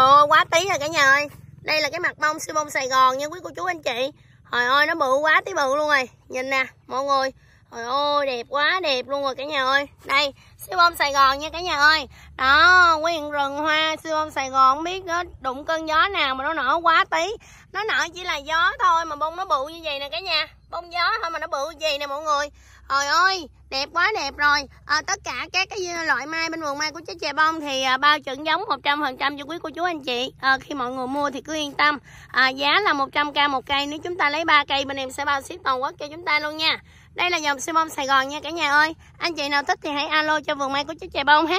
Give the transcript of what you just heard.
Ồ quá tí rồi cả nhà ơi Đây là cái mặt bông siêu bông Sài Gòn nha quý cô chú anh chị Hồi ơi nó bự quá tí bự luôn rồi Nhìn nè mọi người Trời ơi đẹp quá đẹp luôn rồi cả nhà ơi Đây siêu bông Sài Gòn nha cả nhà ơi Đó nguyên rừng hoa siêu bông Sài Gòn biết nó đụng cơn gió nào mà nó nở quá tí Nó nở chỉ là gió thôi mà bông nó bự như vậy nè cả nhà bông gió thôi mà nó bự gì nè mọi người trời ơi đẹp quá đẹp rồi à, tất cả các cái loại mai bên vườn mai của chế chè bông thì à, bao chuẩn giống 100% cho quý cô chú anh chị à, khi mọi người mua thì cứ yên tâm à, giá là 100k một cây nếu chúng ta lấy ba cây bên em sẽ bao ship toàn quốc cho chúng ta luôn nha đây là dòng siêu bông Sài Gòn nha cả nhà ơi anh chị nào thích thì hãy alo cho vườn mai của chế chè bông ha